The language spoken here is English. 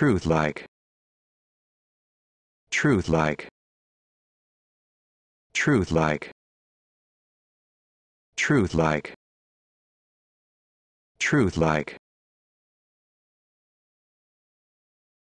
truth like truth like truth like truth like truth like